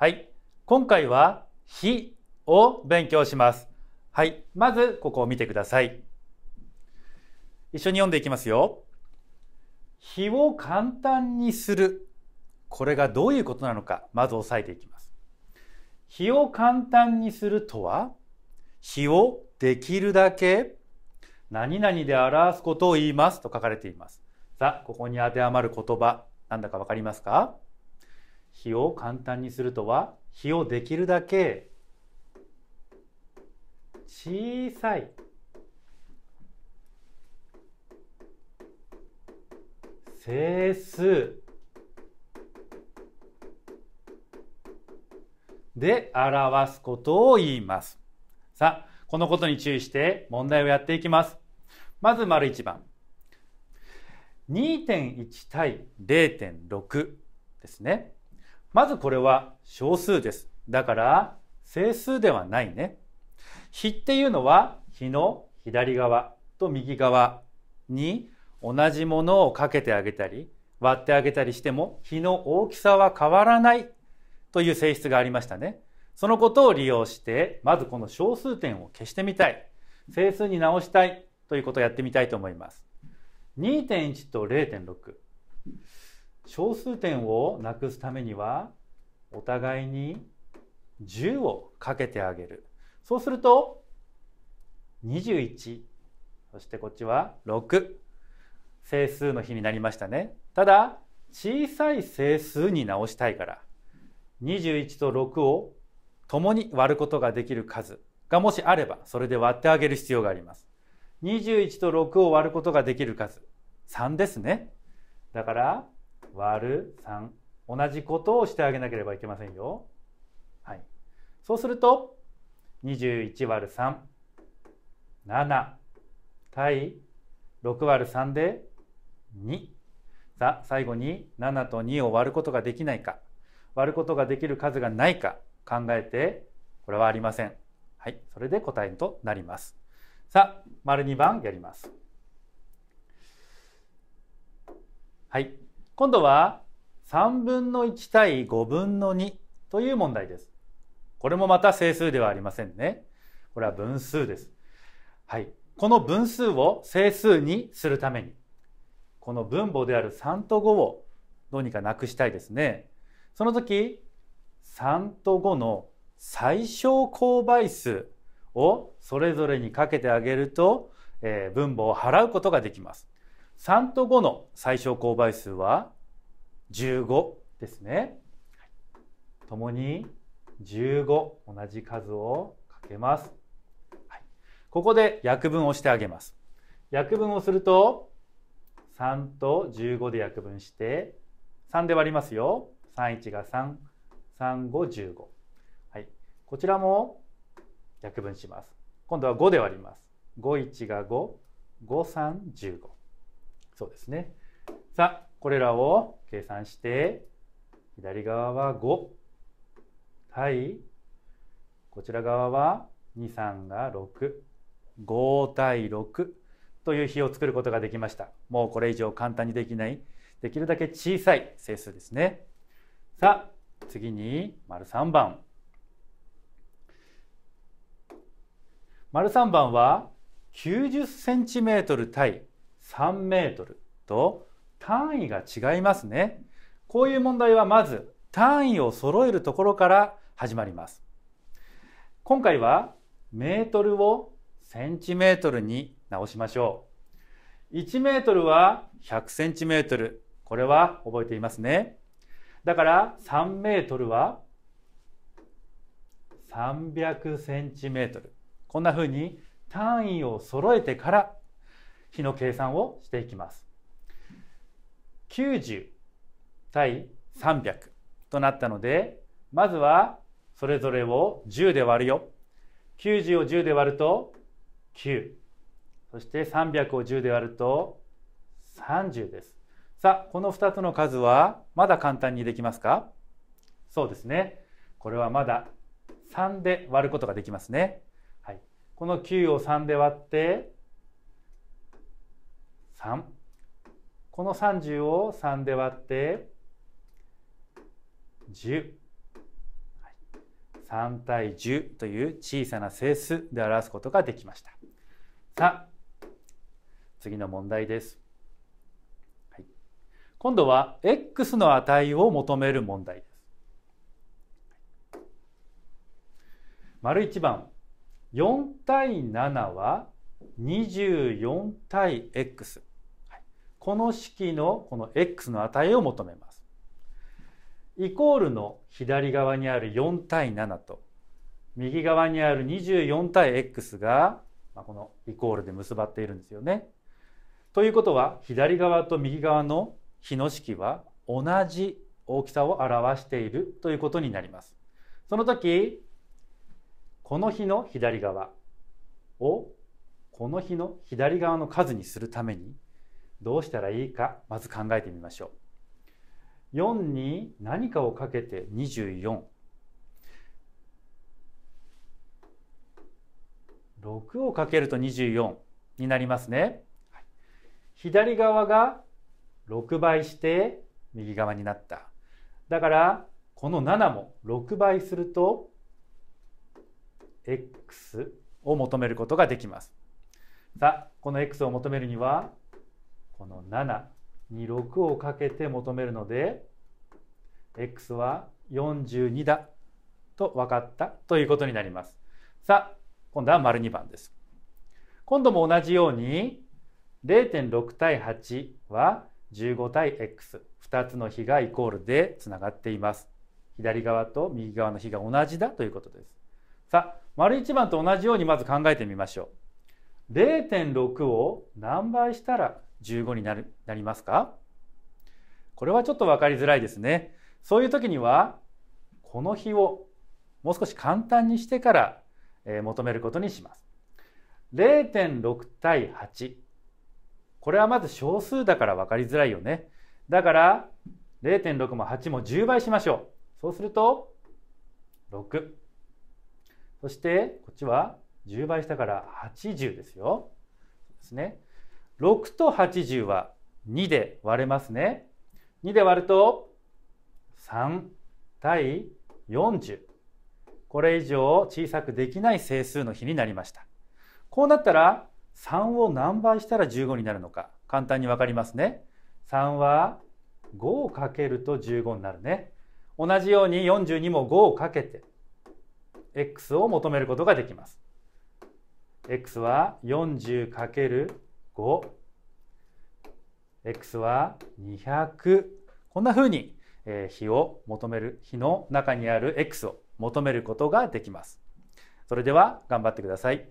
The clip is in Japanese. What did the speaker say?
はい。今回は日を勉強します。はい。まず、ここを見てください。一緒に読んでいきますよ。日を簡単にする。これがどういうことなのか、まず押さえていきます。日を簡単にするとは、日をできるだけ何々で表すことを言いますと書かれています。さあ、ここに当てはまる言葉、なんだかわかりますか比を簡単にするとは比をできるだけ小さい整数で表すことを言います。さあ、このことに注意して問題をやっていきます。まず丸1番。2.1対0.6ですね。まずこれは小数です。だから整数ではないね。比っていうのは比の左側と右側に同じものをかけてあげたり割ってあげたりしても比の大きさは変わらないという性質がありましたね。そのことを利用してまずこの小数点を消してみたい。整数に直したいということをやってみたいと思います。2.1と0.6。小数点をなくすためにはお互いに10をかけてあげるそうすると21そしてこっちは6整数の比になりましたねただ小さい整数に直したいから21と6を共に割ることができる数がもしあればそれで割ってあげる必要があります21と6を割ることができる数3ですねだから割る3同じことをしてあげなければいけませんよ。はい、そうすると21割る37対6割る3で2さあ最後に7と2を割ることができないか割ることができる数がないか考えてこれはありません。はい、それで答えとなります。さあ、丸二番やります。はい。今度は3分の1対5分の2という問題です。これもまた整数ではありませんね。これは分数です。はい。この分数を整数にするために、この分母である3と5をどうにかなくしたいですね。その時、3と5の最小公倍数をそれぞれにかけてあげると、えー、分母を払うことができます。3と5の最小公倍数は15ですね。ともに15同じ数をかけます。はい、ここで約分をしてあげます。約分をすると3と15で約分して3で割りますよ。31が3355、はい、こちらも約分します。今度は5で割ります。51が55315そうですねさあこれらを計算して左側は5対こちら側は23が65対6という比を作ることができましたもうこれ以上簡単にできないできるだけ小さい整数ですねさあ次に丸3番丸3番は 90cm 対3メートルと単位が違いますね。こういう問題はまず単位を揃えるところから始まります。今回はメートルをセンチメートルに直しましょう。1メートルは100センチメートル。これは覚えていますね。だから3メートルは300センチメートル。こんな風に単位を揃えてから比の計算をしていきます。90対300となったのでまずはそれぞれを10で割るよ。90を10で割ると9そして300を10で割ると30です。さあこの2つの数はまだ簡単にできますかそうですね。これはまだ3で割ることができますね。はい、この9を3で割って3この30を3で割って10 3対10という小さな整数で表すことができましたさあ次の問題です、はい、今度は x の値を求める問題です丸1番4対7は24対 x この式のこの x の値を求めます。イコールの左側にある4対7と右側にある24対 x が、まこのイコールで結ばっているんですよね。ということは左側と右側の比の式は同じ大きさを表しているということになります。その時この比の左側をこの比の左側の数にするためにどうしたらいいかまず考えてみましょう4に何かをかけて24 6をかけると24になりますね。左側が6倍して右側になった。だからこの7も6倍すると x を求めることができます。さあこの x を求めるにはこの7に6をかけて求めるので x は42だと分かったということになります。さあ今度は丸2番です。今度も同じように0.6対8は15対 x2 つの比がイコールでつながっています。左側と右側の比が同じだということです。さあ丸1番と同じようにまず考えてみましょう。0.6を何倍したら15になるなりますかこれはちょっと分かりづらいですね。そういう時にはこの比をもう少し簡単にしてから求めることにします。0.6対8これはまず小数だから分かりづらいよね。だから0.6も8も10倍しましょう。そうすると6。そしてこっちは10倍したから80ですよ。ですね。6と80は2で割れますね。2で割ると3対40。これ以上小さくできない整数の比になりました。こうなったら3を何倍したら15になるのか簡単に分かりますね。3は5をかけると15になるね。同じように42も5をかけて x を求めることができます。x は 40× 5x は200こんなふうに比を求める比の中にある x を求めることができます。それでは頑張ってください。